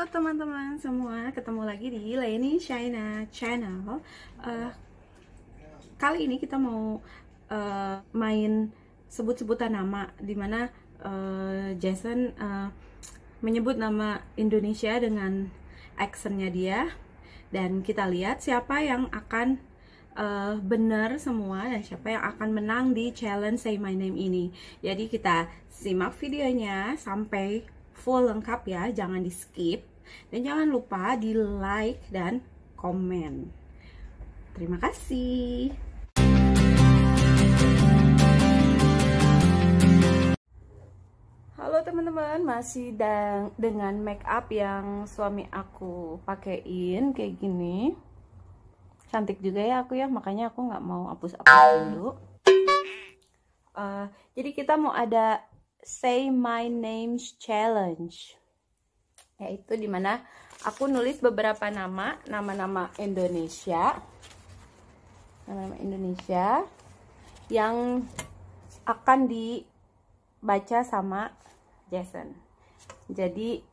Halo teman-teman semua, ketemu lagi di Leni China Channel. Uh, kali ini kita mau uh, main sebut-sebutan nama, dimana uh, eh, Jason uh, menyebut nama Indonesia dengan aksennya dia, dan kita lihat siapa yang akan uh, benar semua dan siapa yang akan menang di challenge Say My Name ini. Jadi kita simak videonya sampai full lengkap ya, jangan di skip dan jangan lupa di like dan komen terima kasih Halo teman-teman, masih dengan make up yang suami aku pakein kayak gini. Cantik juga ya aku ya, makanya aku nggak mau hapus apa dulu. Uh, jadi kita mau ada Say My Names Challenge yaitu dimana aku nulis beberapa nama nama-nama Indonesia nama-nama Indonesia yang akan dibaca sama Jason jadi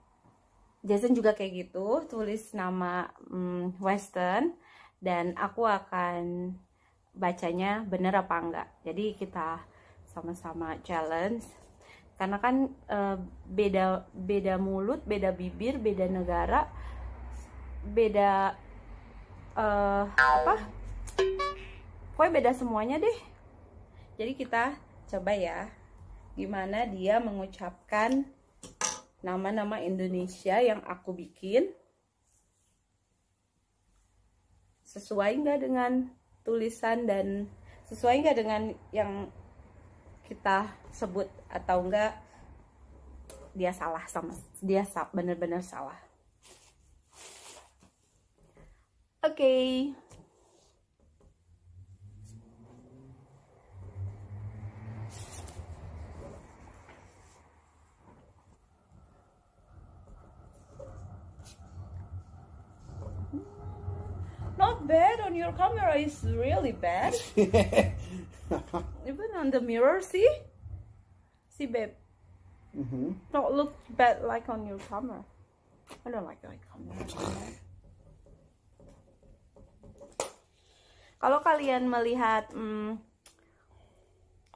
Jason juga kayak gitu tulis nama hmm, Western dan aku akan bacanya bener apa enggak jadi kita sama-sama challenge karena kan e, beda beda mulut beda bibir beda negara beda e, apa pokoknya beda semuanya deh jadi kita coba ya gimana dia mengucapkan nama-nama Indonesia yang aku bikin sesuai nggak dengan tulisan dan sesuai nggak dengan yang kita sebut atau enggak dia salah sama dia bener-bener salah oke okay. not bad on your camera is really bad on the mirror, see? See, babe. Mm -hmm. Don't look bad like on your camera. I don't like like camera. Kalau kalian melihat hmm,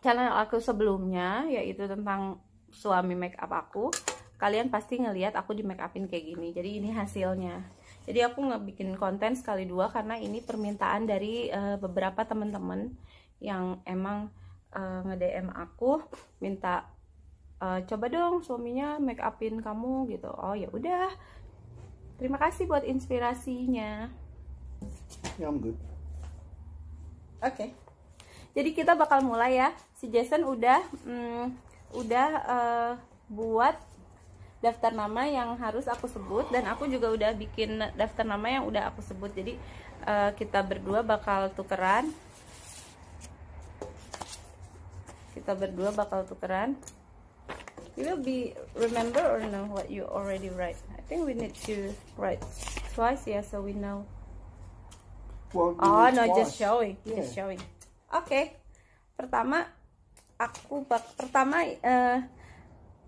channel aku sebelumnya, yaitu tentang suami make up aku, kalian pasti ngelihat aku di make upin kayak gini. Jadi ini hasilnya. Jadi aku ngebikin konten sekali dua karena ini permintaan dari uh, beberapa teman-teman yang emang uh, eh, nge-DM aku minta uh, coba dong suaminya make upin kamu gitu. Oh ya udah. Terima kasih buat inspirasinya. Ya, yeah, I'm good. Oke. Okay. Jadi kita bakal mulai ya. Si Jason udah mm, udah uh, buat daftar nama yang harus aku sebut dan aku juga udah bikin daftar nama yang udah aku sebut. Jadi uh, kita berdua bakal tukeran kita berdua bakal tukeran you will be remember or know what you already write I think we need to write twice yeah so we know well, oh no twice. just showing yeah. just showing oke okay. pertama aku bak pertama uh,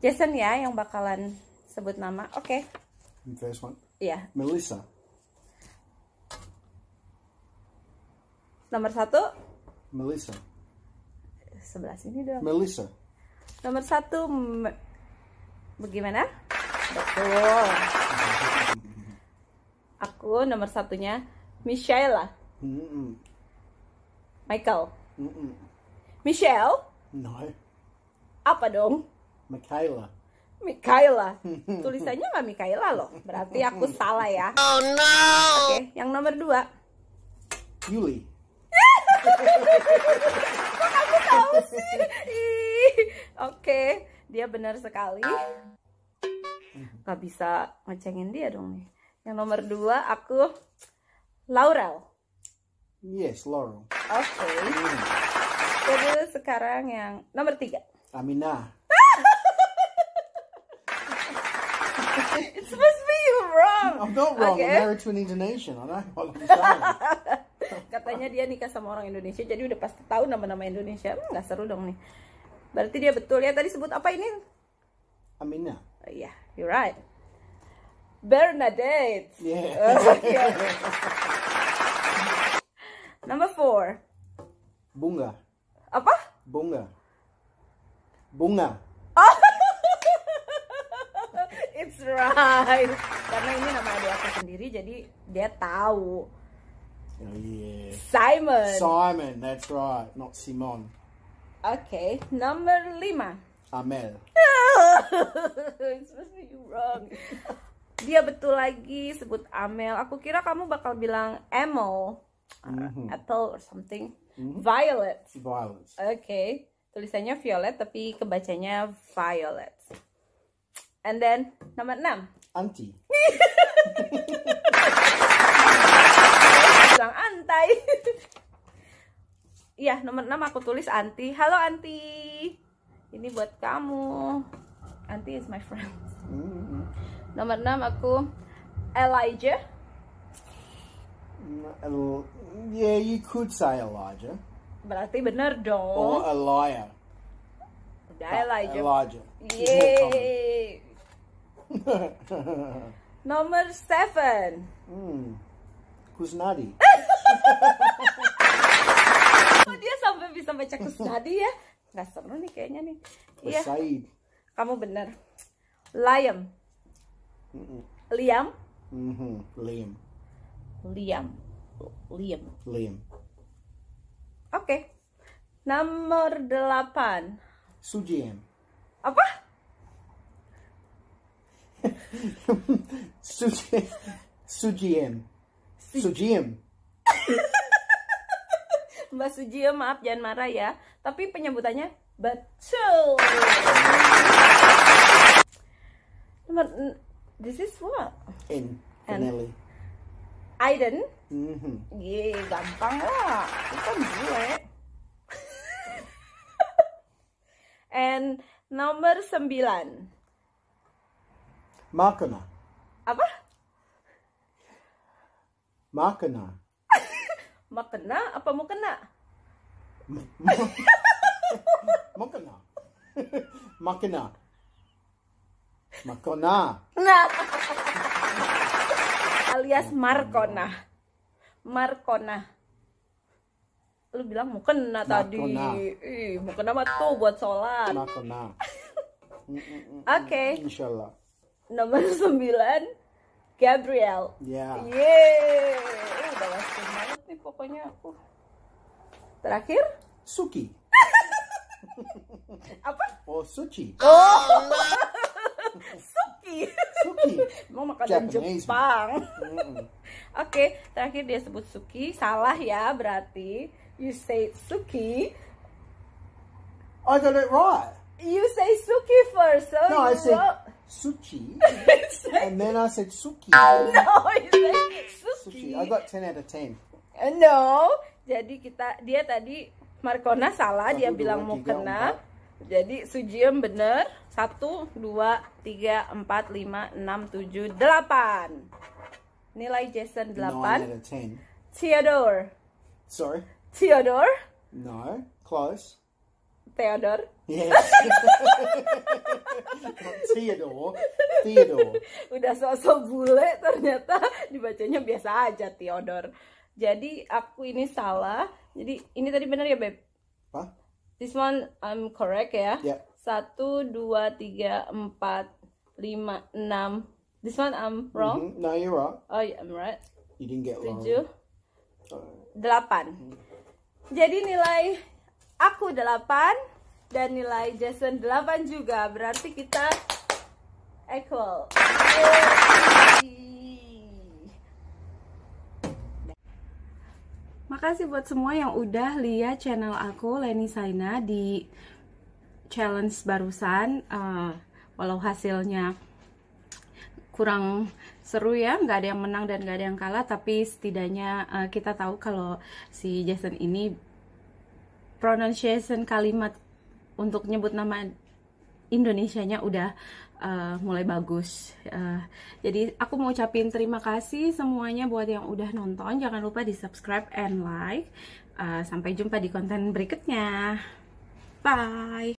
Jason ya yang bakalan sebut nama oke okay. first one yeah Melissa nomor satu Melissa sebelah sini dong. Melissa. Nomor satu, me bagaimana? Betul. Aku nomor satunya Michelle Mm -mm. Michael. Mm -mm. Michelle. No. Apa dong? Michaela. Mikaela. Tulisannya nggak Mikaela loh. Berarti aku salah ya. Oh no. Oke, okay, yang nomor dua. Yuli. Kok kamu tahu sih? Oke, dia benar sekali. Gak bisa ngecengin dia dong nih. Yang nomor dua aku Laurel. Yes, Laurel. Oke. Okay. Hmm. sekarang yang nomor tiga. Amina It's supposed to be you wrong. I'm not wrong. Okay. I'm married to an Indonesian. I know I'm katanya dia nikah sama orang Indonesia jadi udah pasti tahu nama-nama Indonesia hmm, nggak hmm, seru dong nih berarti dia betul ya tadi sebut apa ini Amina iya oh, yeah, you're right Bernadette yeah. Uh, oh, yeah. number four bunga apa bunga bunga oh. it's right karena ini nama adik sendiri jadi dia tahu Oh, yeah. Simon. Simon, that's right. Not Simon. Okay, number lima. Amel. It's supposed to be wrong. Dia betul lagi sebut Amel. Aku kira kamu bakal bilang Emel, mm -hmm. Apple uh, or something. Mm -hmm. Violet. Violet. okay. tulisannya Violet tapi kebacanya Violet. And then nomor enam. Auntie. bilang antai iya nomor 6 aku tulis anti halo anti ini buat kamu anti is my friend mm. nomor 6 aku Elijah mm, yeah you could say Elijah berarti bener dong or Elijah udah Elijah Elijah yeay nomor 7 Kusnadi. oh, dia sampai bisa baca Kusnadi ya? Nggak seru nih kayaknya nih. Iya. Kamu benar. Liam. Liam. Mm-hmm. Liam. Liam. Liam. Liam. Oke. Nomor delapan. Sujian. Apa? Sujian. Sujian. Sujiem. Mbak Sujiem, maaf jangan marah ya. Tapi penyebutannya betul. Nomor this is what? In finally. Aiden. Mm -hmm. Ye, gampang lah. Itu kan gue. And nomor sembilan. Makna. Apa? Makena. Makena apa mau kena? Makena. Makena. Makona. Nah. Alias Markona. Markona. Lu bilang mau kena tadi. Ih, mau kena mah tuh buat sholat. Makona. Mm, mm, mm, Oke. Okay. Insyaallah. Nomor sembilan Gabriel. Ya. Yeah. Yeay. Uh, udah banget nih pokoknya aku. Terakhir? Suki. Apa? Oh, Suci. Oh, Suki. Suki. Mau makan Japanese. Jepang. Mm Oke, okay, terakhir dia sebut Suki. Salah ya berarti. You say Suki. I got it right. You say Suki first. So no, I say Suchi. and then I said Suki. No, you said Suki. Suki. I got 10 out of 10. Uh, no, jadi kita dia tadi Markona salah, Satu, dia dua, bilang mau kena. Jadi Sujiem benar. 1, 2, 3, 4, 5, 6, 7, 8 Nilai Jason 8 Theodore Sorry? Theodore? No, close Theodore? Yes Tia dong. Tia dong. Udah sosok bule ternyata dibacanya biasa aja Theodor. Jadi aku ini salah. Jadi ini tadi benar ya, Beb? Apa? This one I'm correct ya. Yeah. Satu, dua, tiga, empat, lima, enam. This one I'm wrong. Mm -hmm. No, you're wrong. Oh, yeah, I'm right. You didn't get wrong. Tujuh, delapan. Mm Jadi nilai aku delapan dan nilai Jason 8 juga. Berarti kita equal. Makasih buat semua yang udah lihat channel aku Leni Saina di challenge barusan uh, walau hasilnya kurang seru ya nggak ada yang menang dan nggak ada yang kalah tapi setidaknya uh, kita tahu kalau si Jason ini pronunciation kalimat untuk nyebut nama Indonesianya udah uh, mulai bagus. Uh, jadi aku mau ucapin terima kasih semuanya buat yang udah nonton. Jangan lupa di subscribe and like. Uh, sampai jumpa di konten berikutnya. Bye.